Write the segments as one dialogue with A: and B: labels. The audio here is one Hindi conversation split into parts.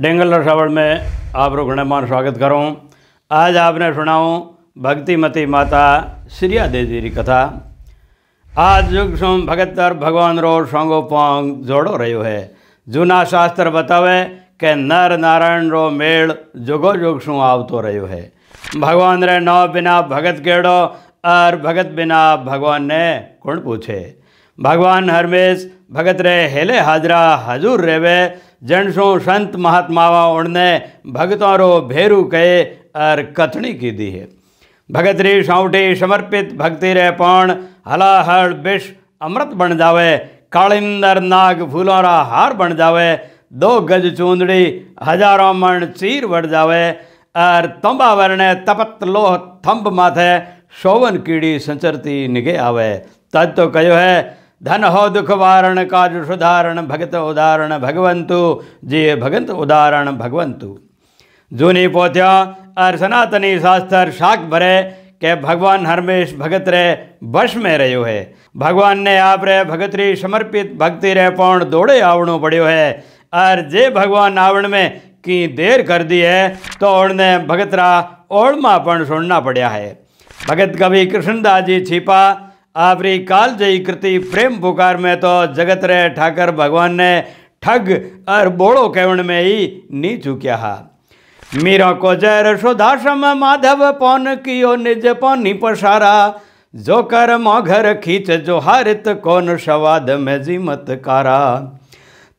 A: डेंगल और में आप लोग हृदयमान स्वागत करूँ आज आपने सुनाऊँ भक्तिमती माता श्रिया देवी री कथा आज युग सोम भगत और भगवान रो सोंगो पोंग जोड़ो रो है जूना शास्त्र बतावे के नर नारायण रो मेल जुगो जुग शू आवतो रो है भगवान रे नौ बिना भगत गेड़ो और भगत बिना भगवान ने कौन पूछे भगवान हरमेश भगत रे हेले हाजरा हजूर रेवे जणसों संत महात्मावा ने भगतों रो भेरू कहे और कथनी की दी है भगत रे साउटे समर्पित भक्ति रे पण हलाहल विष अमृत बन जावे कालिंदर नाग फूलों रा हार बन जावे दो गज चूंदड़ी हजारों मण चीर बढ़ जावे और तंबा वर्णे तपत लोह थंब माथे सोवन कीड़ी संचरती निगे आवे तद तो कहो है धन हो दुख वारण काज सुधारण भगत उदाहरण भगवंतु जय भगंत उदाहरण भगवंतु जूनी पोत्या अर सनातनी शास्त्र शाक भरे के भगवान हरमेश भगत रे वश में रहो है भगवान ने आप रे भगत समर्पित भक्ति रे पौण दौड़े आवणो पड़ो है और जे भगवान आवण में की देर कर दी है तो उनने भगत रा ओड़मा सुनना पड़ा है भगत कवि कृष्णदास जी छिपा काल जयी कृति प्रेम पुकार में तो जगत रे ठाकर भगवान ने ठग और बोड़ो केवण में ही नी चुक्या हा मीरा को जय रसोधाश्रम माधव पौन कियो निज पौनी पसारा जो कर मोघर खींच जो हारित कौन सवाद में जी मत कारा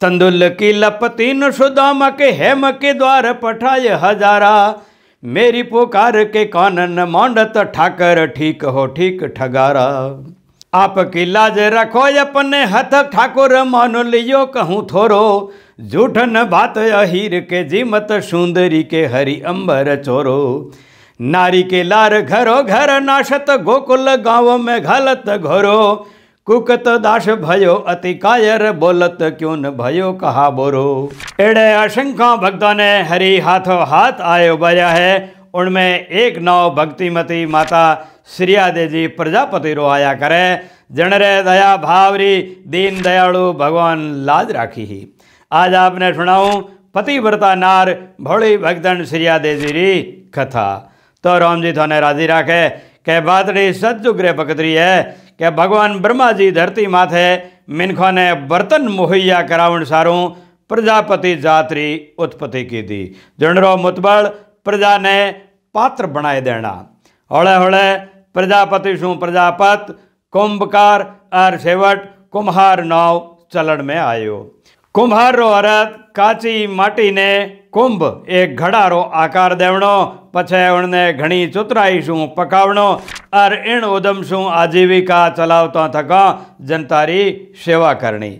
A: तंदुल की लपतीन सुदाम के हेम के द्वार पठाय हजारा मेरी पुकार के कानन मांडत ठाकर ठीक हो ठीक ठगारा आपकी लाज रखो अपने हथ ठाकुर मान लियो कहूँ थोरो झूठन बात अहीर के जीमत सुंदरी के हरि अंबर चोरो नारी के लार घरो घर नाशत गोकुल गाँव में घालत घोरो कुकत दास भयो अति कायर बोलत क्यों न भयो कहा बोरो एड़े आशंका भक्तों ने हरि हाथों हाथ आए उबाया है उनमें एक नौ भक्तिमती माता श्रियादे जी प्रजापति रो आया करे जनरे दया भावरी दीन दयालु भगवान लाज राखी ही आज आपने सुनाऊं पतिव्रता नार भोली भक्तन श्रियादे जी री कथा तो राम जी थोने तो राजी राखे કે ભાતડી સદુગ્રે પકતરી હે કે ભગવાન બ્રહ્માજી ધરતી માથે મિનખોને બર્તન મુહૈયા કરાવણ સારું પ્રજાપતિ જાત્રી ઉત્પત્તિ કીધી જણરો મુતબળ પ્રજાને પાત્ર બનાવી દેણા હોળે હોળે प्रजापति शू प्रजापत कुंभकार और सेवट कुम्हार नाव चलन में आयो कुम्हार रो हरत काची माटी ने कुंभ एक घड़ारो आकार देवणो पछे उनने घनी चुतराई शू पकावणो और इन उदम शू आजीविका चलावता थका जनतारी सेवा करनी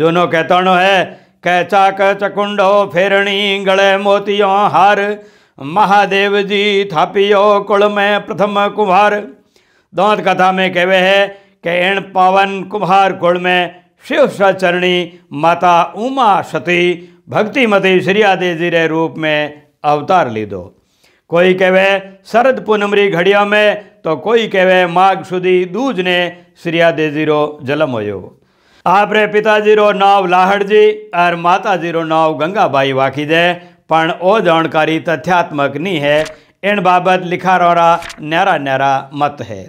A: जूनो कहताणो है कह चाक चकुंडो फेरणी गले मोतियो हार महादेव जी थापियो कुल में प्रथम कुम्हार दौत कथा में कहवे है कि इन पावन कुम्हार कुल में शिव सचरणी माता उमा सती भक्ति मते श्री आदेशिरे रूप में अवतार ली दो कोई कहवे शरद पूनमरी घड़िया में तो कोई कहवे माघ सुधी दूज ने श्रियादेजीरो जन्म हो આપણે પિતાજીરો નાવ લાહડજી અને માતાજીરો નાવ ગંગાબાઈ વાખી દે પણ ઓ જાણકારી તથ્યાત્મક નહીં હે એણ બાબત લિખારોરા ન્યારા ન્યારા મત હે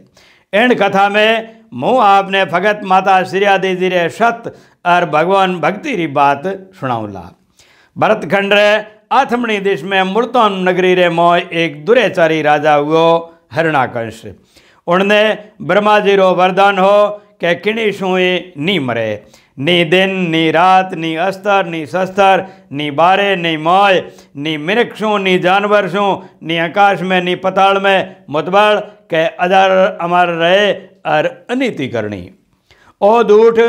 A: એણ કથા મેં હું આપને ફગત માતા શ્રીયાદેજી રે સત અર ભગવાન ભક્તિ રી બાત સુણાવલા भरतखंड રે આથમણી દેશમાં મૂળતોન નગરી રે મોય એક દુરેચારી રાજા હુઓ હરણાકંશ उनने ब्रह्मा जी रो वरदान हो के किणी शुए नी मरे नी दिन नी रात नी अस्तर नी शस्तर नी बारे नी मोय नी मिनक नी जानवर शू नी आकाश में नी पताल में मुतबड़ के अदर अमर रहे और अनिति करनी ओ दूठ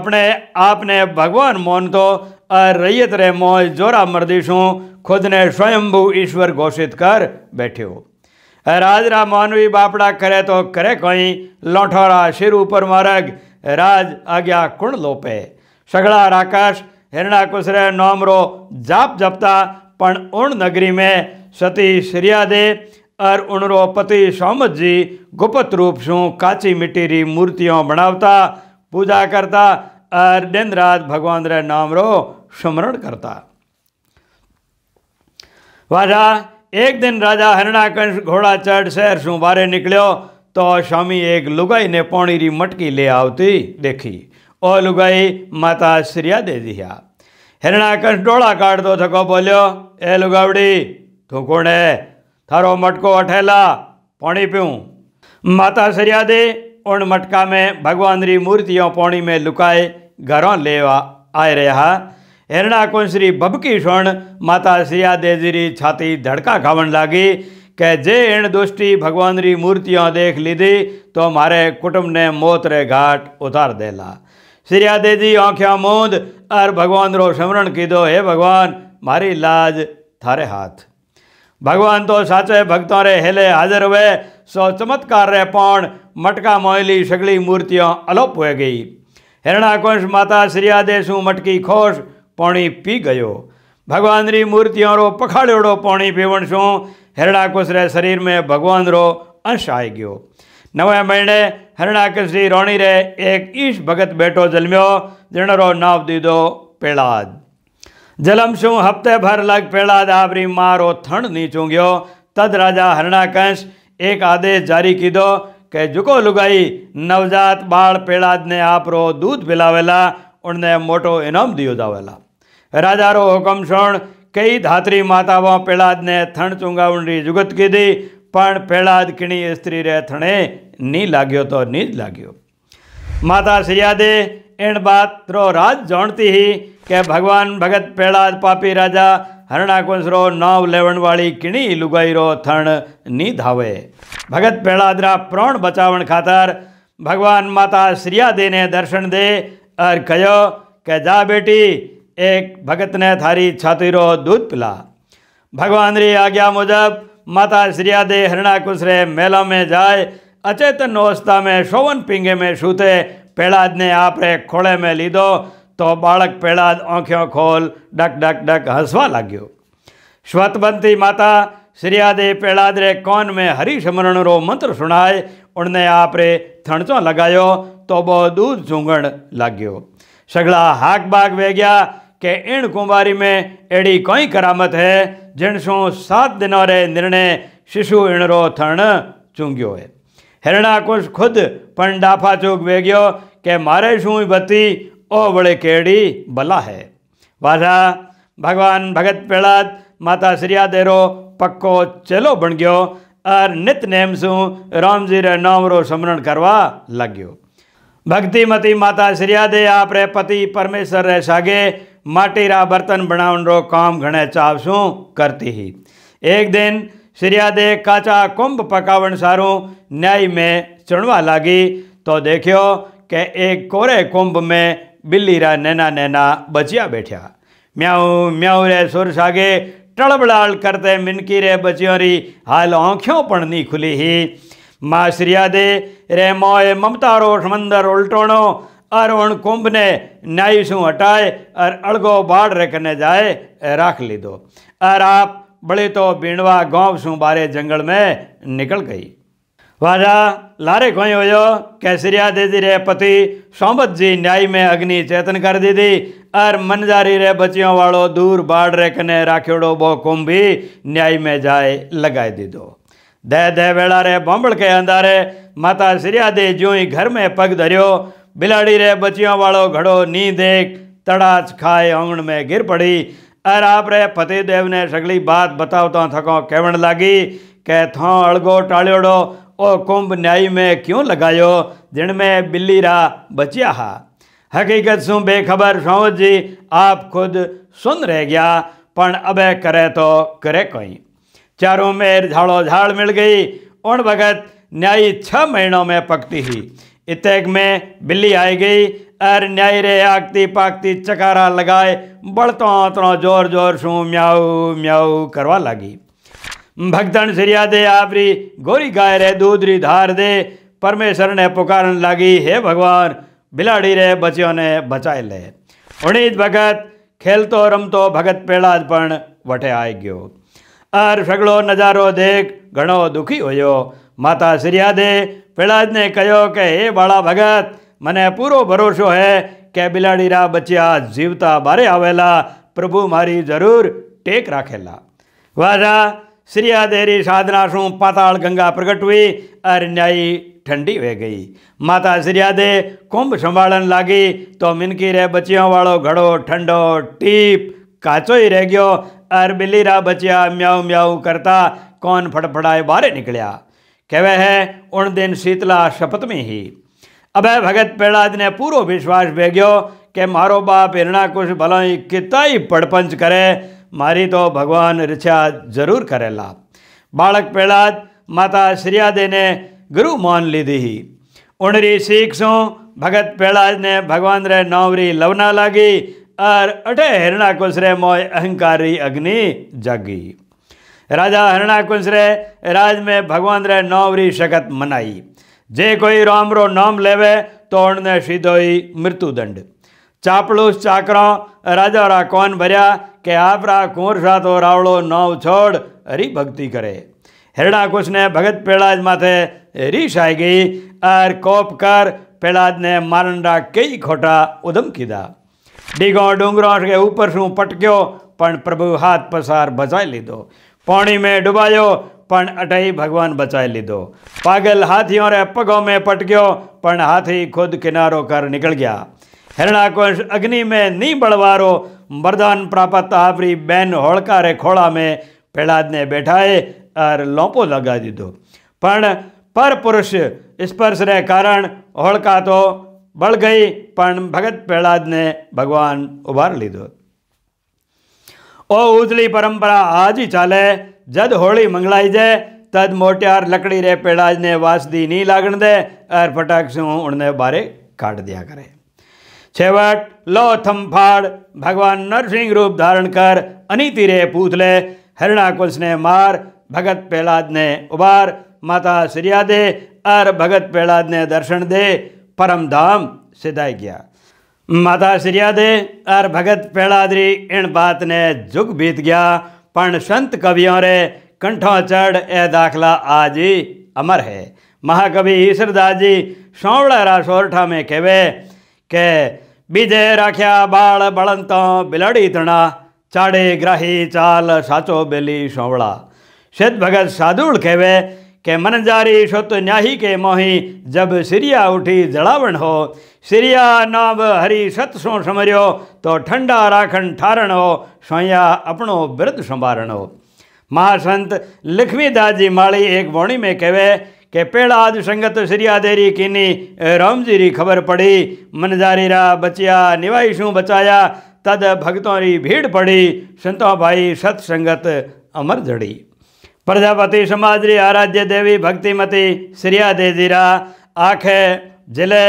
A: अपने आपने भगवान मोन तो रैयत रहमौज जोरा मर्दिशों खुद ने स्वयंभू ईश्वर घोषित कर बैठे हो राजरा मानवी बापड़ा करे तो करे कोई लौठौरा सिर ऊपर मारग राज आज्ञा कुण लोपे सगड़ा राकाश हिरणा कुसरे नोमरो जाप जपता पण उण नगरी में सती श्रियादे और उनरो पति सौमत जी गुप्त रूप से काची मिट्टी री मूर्तियों बनावता पूजा करता और दिन रात भगवान रे नाम रो स्मरण करता वाजा एक दिन राजा हरणाकंश घोड़ा चढ़ शहर सू बारे निकलो तो स्वामी एक लुगाई ने पौनी री मटकी ले आवती देखी ओ लुगाई माता श्रिया दे दिया हिरणाकंश डोला काट दो थको बोलियो ए लुगावड़ी तू कौन है थारो मटको अठेला पानी पीऊँ माता श्रिया दे उन मटका में भगवान री मूर्तियों पानी में लुकाए ઘરો લેવા આવી રહ્યા હેરણાકુંજ શ્રી ભબકીષણ માતા શ્રીયાદેજીની છાતી ધડકા ખાવણ લાગી કે જે એણ દોષ્ટિ ભગવાનની મૂર્તિઓ દેખ લીધી તો મારે કુટુંબને મોતરે ઘાટ ઉતાર દેલા શ્રીયાદેજી આંખ્યા મૂંદ અર ભગવાનરો સ્મરણ કીધો હે ભગવાન મારી લાજ થારે હાથ ભગવાન તો સાચે ભક્તો રે હેલે હાજર હવે સો ચમત્કાર રે પણ મટકા મોયલી સગળી મૂર્તિઓ અલોપ હોય ગઈ हिरणाकुंश माता श्रियादेशू मटकी खोश पौणी पी गयो भगवान री मूर्तियों रो पखाड़ियोड़ो पौणी पीवण शू हिरणाकुश रे शरीर में भगवान रो अंश आई गयो नवे महीने हिरणाकुश री रोणी रे एक ईश भगत बेटो जन्मो जिन रो नाव दीदो पेड़ाद जलम शू हफ्ते भर लग पेड़ाद आवरी मारो थण नीचू गयो तद राजा हिरणाकंश एक आदेश जारी कीधो કે જુકો લુગાઈ નવજાત બાળ પેલાદને આપરો દૂધ પિલાવેલા ઉણને મોટો ઇનામ દિયો દાવેલા રાજારો હુકમ શણ કઈ ધાત્રી માતાવા પેલાદને થણ ચુંગાવણી જુગત કીધી પણ પેલાદ કિણી સ્ત્રી રે થણે ની લાગ્યો તો ની જ લાગ્યો માતા સયાદે એણ બાત ત્રો રાજ જાણતી હી કે ભગવાન ભગત પેલાદ પાપી રાજા હરણાકુંસરો નવ લેવણવાળી કિણી લુગાઈરો થણ ની ધાવે ભગત પહેલાદરા પ્રણ બચાવણ ખાતર ભગવાન માતા શ્રિયાદેને દર્શન દે અર કહ્યો કે જા બેટી એક ભગતને થારી છાતીરો દૂધ પીલા ભગવાનની આજ્ઞા મુજબ માતા શ્રિયાદે હરણાકુંસરે મેલા મેં જાય અચેતન અવસ્થા મેં શોવન પિંગે મેં સૂતે પહેલાદને આપણે ખોળે મેં લીધો तो બાળક પહેલાં જ खोल ખોલ ડક डक ડક હસવા લાગ્યો माता श्रियादे पेड़ादरे कौन में हरि रो मंत्र सुनाए उनने आपरे थणचो लगायो तो बो दूध झूंगण लागो सगड़ा हाक बाग वे गया के इन कुंवारी में एड़ी कोई करामत है जिनसू सात दिनों रे निर्णय शिशु इन रो थण चूंग्यो है हिरणा कुछ खुद पंडाफा डाफा चूक वे गयो के मारे शू बत्ती ओ बड़े केड़ी बला है वाधा भगवान भगत पेड़ात माता श्रिया देरो पक्को चेलो बन गयो और नित नेम सू रामजी रे नाम रो स्मरण करवा लग गयो भक्तिमती माता श्रिया दे आप रे पति परमेश्वर रे सागे माटी रा बर्तन बनावन रो काम घने चाव सू करती ही एक दिन श्रिया दे काचा कुंभ पकावन सारू न्याय में चुनवा लागी तो देखियो के एक कोरे कुंभ में બિલ્લીરા नैना नैना बचिया बैठा म्याऊ म्याऊ रे सुर सागे टड़बड़ाल करते मिनकी रे बचियोरी हाल पर नी खुली ही माँ श्रिया दे रे मोए ममता रोष मंदर उल्टोणो अर कुंभ ने नाई सू हटाए अर अड़गो बाढ़ रखने जाए राख ली दो अर आप बड़े तो बीणवा गांव सू बारे जंगल में निकल गई વાજા લારે ખોઈ હોયો કેસરિયા દેદી રે પતિ સોમતજી ન્યાય મેં અગ્નિ ચેતન કરી દીધી અર મનજારી રે બચ્યો વાળો દૂર બાળ રે કને રાખ્યોડો બો કુંભી ન્યાય મેં જાય લગાવી દીધો દે દે વેળા રે બોંબળ કે અંધારે માતા શ્રીયા દે જ્યોઈ ઘર મેં પગ ધર્યો બિલાડી રે બચ્યો વાળો ઘડો ની દેખ તડાચ ખાય આંગણ મેં गिर પડી અર આપરે પતિદેવને સગલી વાત બતાવતા થકો કહેવણ લાગી કે થો અળગો ટાળ્યોડો ओ कुंभ न्याय में क्यों लगायो जिन में बिल्ली रा बचिया हा हकीकत सू बेखबर सौज जी आप खुद सुन रह गया पण अबे करे तो करे कोई चारों मेर झाड़ो झाड़ मिल गई उन भगत न्यायी छह महीनों में पकती ही इतक में बिल्ली आई गई अर न्याय रे आगती पाकती चकारा लगाए बढ़तों तरों जोर जोर सू म्याऊ म्याऊ करवा लगी भक्तन सिरिया दे आवरी गोरी गाय रे दूधरी धार दे परमेश्वर ने पुकारन लागी हे भगवान बिलाड़ी रे बच्चों ने बचाए ले उणीत भगत खेलतो रमतो भगत पेड़ाज पण वठे आई गयो अर सगलो नजारो देख घणो दुखी हुयो माता सिरिया दे पेड़ाज ने कहो के हे बाला भगत मने पूरो भरोसो है के बिलाड़ी रा बच्चा जीवता बारे आवेला प्रभु मारी जरूर टेक राखेला वाजा श्रियादेरी साधनाशु पाताल गंगा प्रकट हुई और न्यायी ठंडी हो गई माता श्रियादे कुंभ संभालन लागी तो मिनकी रे बचियों वालों घड़ो ठंडो टीप काचो ही रह गयो और बिल्लीरा बचिया म्याऊ म्याऊ करता कौन फटफड़ाए बारे निकलिया कहवे है उन दिन शीतला शपथ में ही अब भगत प्रहलाद ने पूरा विश्वास भेग्यो कि मारो बाप इना कुछ भला किता ही पड़पंच करे મારી તો ભગવાન રિછા જરૂર કરેલા બાળક પહેલાં જ માતા શ્રીયાદેને ગુરુ મોન લીધી ઉણરી શીખ શું ભગત પહેલાં જ ને ભગવાન રે નવરી લવના લાગી અર અઠે હિરણાકુશ રે મોય અહંકારી અગ્નિ જાગી રાજા હરણાકુશ રે રાજ में ભગવાન રે નવરી શગત મનાઈ જે કોઈ રામરો નામ લેવે તો ઉણને સીધો મૃત્યુદંડ चापलूस ચાપડુસ ચાકરો રાજા રા કોન ભર્યા કે આપરા કુંર સાતો રાવળો નવ છોડ करे हिरणा कुश ने भगत प्रहलाद माथे रीस आई गई और कोप कर प्रहलाद ने मारंडा कई खोटा उदम कीधा डीगो डूंगरों के ऊपर शू पटक्यो पण प्रभु हाथ पसार बचाई लीधो पानी में डुबायो पण अटही भगवान बचाई लीधो पागल हाथियों रे पगों में पटक्यो पण हाथी खुद किनारों कर निकल गया हिरणाकुश अग्नि में नहीं बड़वारो वरदान प्राप्त आवरी બેન હોળકારે ખોળામાં પ્રહલાદને બેઠાએ અર લોપો લગા દીધો પણ પરપુરુષ સ્પર્શને કારણ હોળકા તો બળ ગઈ પણ ભગત પ્રહલાદને ભગવાન ઉભાર લીધો ઓ ઉજળી પરંપરા આજી ચાલે જદ હોળી મંગળાઈ જાય તદ મોટ્યાર લકડી રે પ્રહલાદને વાસદી નહીં લાગણ દે અર ફટાક શું ઉણને બારે કાઢ દિયા કરે છેવટ લો થંફાડ ભગવાન નરસિંહ રૂપ ધારણ કર અનિતિ રે પૂતલે હરણાકુંશને માર ભગત પ્રહલાદને ઉભાર માતા સરિયાદે અર ભગત પ્રહલાદને દર્શન દે પરમધામ સિધાઈ ગયા માતા સિરિયાદે અર ભગત પહેલાદરી એણ બાતને જુગ બીત ગયા પણ સંત કવિઓ રે કંઠો ચડ એ દાખલા આજે અમર હે મહાકવિ ઈશ્વરદાસજી સોવળા રા સોરઠા મેં કહેવે કે બીજે રાખ્યા બાળ બળંત બિલડી તણા ચાડે ગ્રાહી ચાલ સાચો બેલી સોવળા શેદ ભગત સાદુળ કહેવે કે મનજારી શોત ન્યાહી કે મોહી જબ સિરિયા ઉઠી જળાવણ હો સિરિયા નવ હરી સત શું સમર્યો તો ઠંડા રાખણ ઠારણ હો સોયા આપણો બિરદ સંભારણ હો મહાસંત લક્ષ્મીદાસજી માળી એક વાણી મેં કહેવે के पेड़ाद संगत श्रिया देरी कीनी राम जी री खबर पड़ी मन जारी रा बचिया निवाईशू बचाया तद भगतों री भीड़ पड़ी संतों भाई सत्संगत अमर जड़ी प्रजापति समाज री आराध्य देवी भक्तिमती श्रिया दे जीरा आखे जिले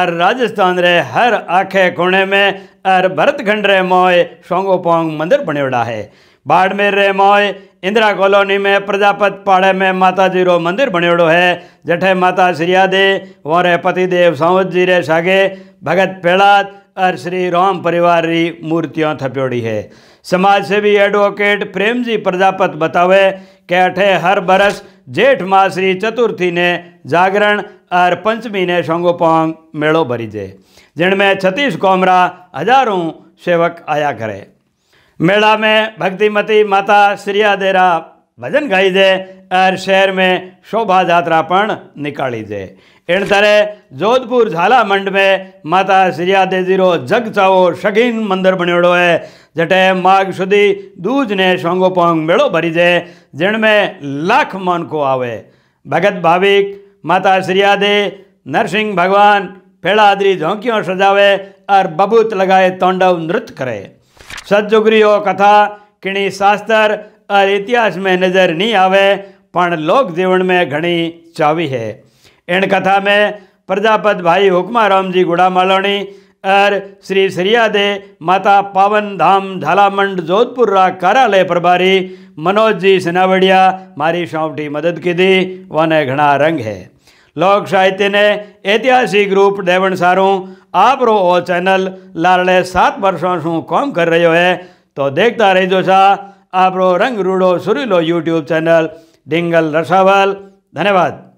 A: अर राजस्थान रे हर आखे कोने में अर भरतखंड रे मोए सोंगो पोंग मंदिर बनेवड़ा है बाड़मेर रे मोय इंदिरा कॉलोनी में प्रजापत पाड़े में माता जी रो मंदिर बन्योड़ो है जठे माता श्रिया दे वारे पतिदेव सावत जी रे सागे भगत पेड़ात और श्री राम परिवार री मूर्तियां थप्योड़ी है समाज सेवी एडवोकेट प्रेम जी प्रजापत बतावे कि अठे हर बरस जेठ माँ श्री चतुर्थी ने जागरण और पंचमी ने शोंगोपोंग मेड़ो भरी जे जिनमें छत्तीस कॉमरा हजारों सेवक आया करें मेला में भक्तिमती माता श्रिया देरा भजन गाई जे और शहर में शोभा यात्रा पण निकाली जे इन तरह जोधपुर झाला मंड में माता श्रिया देजी जग चाओ शगीन मंदिर बनियोड़ो है जटे माघ सुधी दूज ने शोंगो पोंग मेड़ो भरी जे जिनमें लाख मन को आवे भगत भाविक माता श्रिया दे नरसिंह भगवान फेड़ा आदि झोंकियों सजावे और बबूत लगाए तोंडव नृत्य करे સદજુગરીઓ कथा किणी शास्त्र और इतिहास में नजर नहीं आवे પણ લોક જીવનમાં ઘણી ચાવી હે એણ કથા મેં પ્રજાપત जी गुड़ा ગુડામાલોणी और श्री सरियादे माता पावन धाम झालामंड जोधपुर रा कार्यालय प्रभारी मनोज जी सिनावड़िया मारी सौंपटी मदद की दी वने घना रंग है લોક સાહિત્યને ઐતિહાસિક રૂપ દેવણ સારું આપણો ઓ ચેનલ લાલડે સાત વર્ષો શું કોમ કરી રહ્યો હે તો દેખતા રહેજો છા આપણો રંગરૂડો સુરીલો યુટ્યુબ ચેનલ ડિંગલ રસાવલ ધન્યવાદ